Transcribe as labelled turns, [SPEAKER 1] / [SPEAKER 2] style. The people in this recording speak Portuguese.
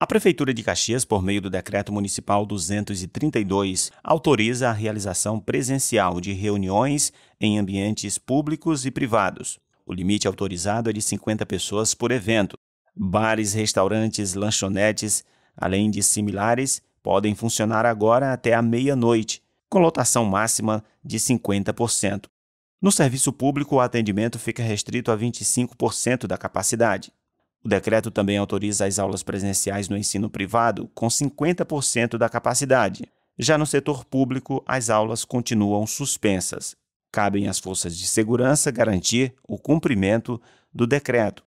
[SPEAKER 1] A Prefeitura de Caxias, por meio do Decreto Municipal 232, autoriza a realização presencial de reuniões em ambientes públicos e privados. O limite autorizado é de 50 pessoas por evento. Bares, restaurantes, lanchonetes, além de similares, podem funcionar agora até a meia-noite, com lotação máxima de 50%. No serviço público, o atendimento fica restrito a 25% da capacidade. O decreto também autoriza as aulas presenciais no ensino privado com 50% da capacidade. Já no setor público, as aulas continuam suspensas. Cabem às forças de segurança garantir o cumprimento do decreto,